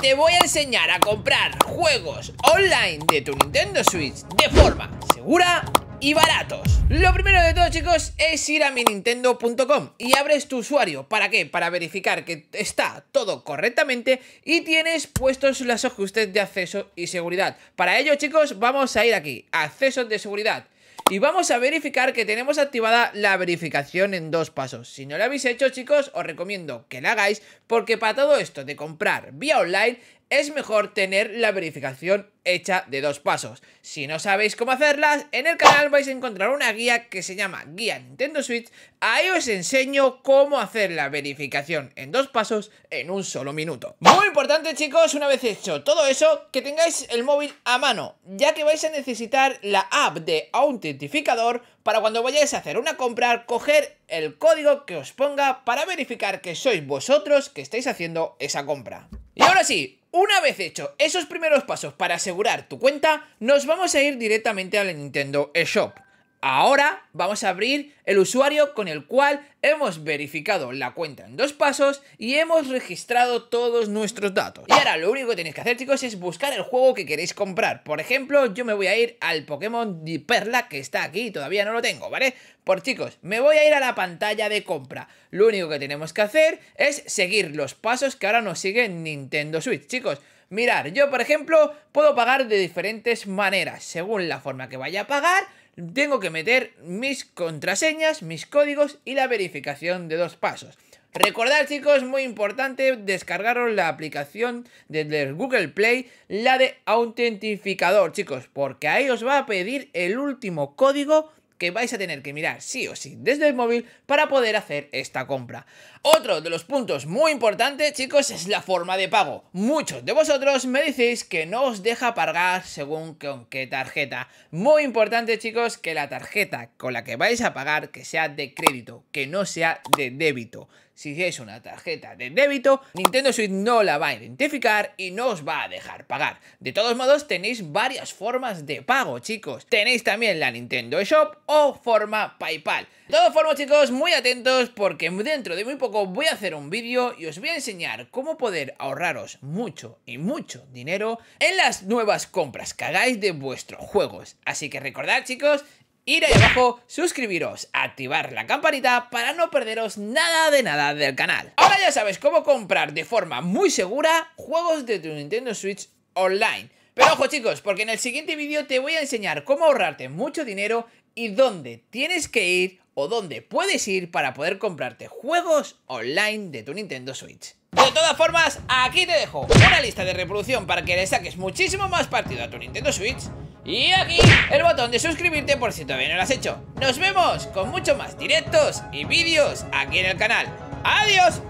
te voy a enseñar a comprar juegos online de tu Nintendo Switch de forma segura y baratos. Lo primero de todo, chicos, es ir a mi nintendo.com y abres tu usuario. ¿Para qué? Para verificar que está todo correctamente y tienes puestos los ajustes de acceso y seguridad. Para ello, chicos, vamos a ir aquí, accesos de seguridad. Y vamos a verificar que tenemos activada la verificación en dos pasos. Si no la habéis hecho, chicos, os recomiendo que la hagáis porque para todo esto de comprar vía online es mejor tener la verificación hecha de dos pasos. Si no sabéis cómo hacerlas, en el canal vais a encontrar una guía que se llama Guía Nintendo Switch. Ahí os enseño cómo hacer la verificación en dos pasos en un solo minuto. Muy importante chicos, una vez hecho todo eso, que tengáis el móvil a mano, ya que vais a necesitar la app de autentificador para cuando vayáis a hacer una compra, coger el código que os ponga para verificar que sois vosotros que estáis haciendo esa compra. Y ahora sí, una vez hecho esos primeros pasos para asegurar tu cuenta, nos vamos a ir directamente al Nintendo eShop. Ahora vamos a abrir el usuario con el cual hemos verificado la cuenta en dos pasos y hemos registrado todos nuestros datos. Y ahora lo único que tenéis que hacer chicos es buscar el juego que queréis comprar. Por ejemplo, yo me voy a ir al Pokémon de Perla que está aquí, y todavía no lo tengo, ¿vale? Por chicos, me voy a ir a la pantalla de compra. Lo único que tenemos que hacer es seguir los pasos que ahora nos sigue Nintendo Switch, chicos. mirad, yo por ejemplo puedo pagar de diferentes maneras, según la forma que vaya a pagar tengo que meter mis contraseñas, mis códigos y la verificación de dos pasos. Recordad chicos, muy importante, descargaros la aplicación desde Google Play, la de autentificador chicos, porque ahí os va a pedir el último código que vais a tener que mirar sí o sí desde el móvil para poder hacer esta compra. Otro de los puntos muy importantes, chicos, es la forma de pago. Muchos de vosotros me decís que no os deja pagar según con qué tarjeta. Muy importante, chicos, que la tarjeta con la que vais a pagar que sea de crédito, que no sea de débito. Si es una tarjeta de débito, Nintendo Switch no la va a identificar y no os va a dejar pagar. De todos modos, tenéis varias formas de pago, chicos. Tenéis también la Nintendo Shop o forma PayPal. De todas formas, chicos, muy atentos porque dentro de muy poco voy a hacer un vídeo y os voy a enseñar cómo poder ahorraros mucho y mucho dinero en las nuevas compras que hagáis de vuestros juegos. Así que recordad, chicos, ir ahí abajo, suscribiros, activar la campanita para no perderos nada de nada del canal. Ahora ya sabes cómo comprar de forma muy segura juegos de tu Nintendo Switch online. Pero ojo chicos, porque en el siguiente vídeo te voy a enseñar cómo ahorrarte mucho dinero y dónde tienes que ir o dónde puedes ir para poder comprarte juegos online de tu Nintendo Switch. De todas formas, aquí te dejo una lista de reproducción para que le saques muchísimo más partido a tu Nintendo Switch y aquí el botón de suscribirte por si todavía no lo has hecho. Nos vemos con mucho más directos y vídeos aquí en el canal. ¡Adiós!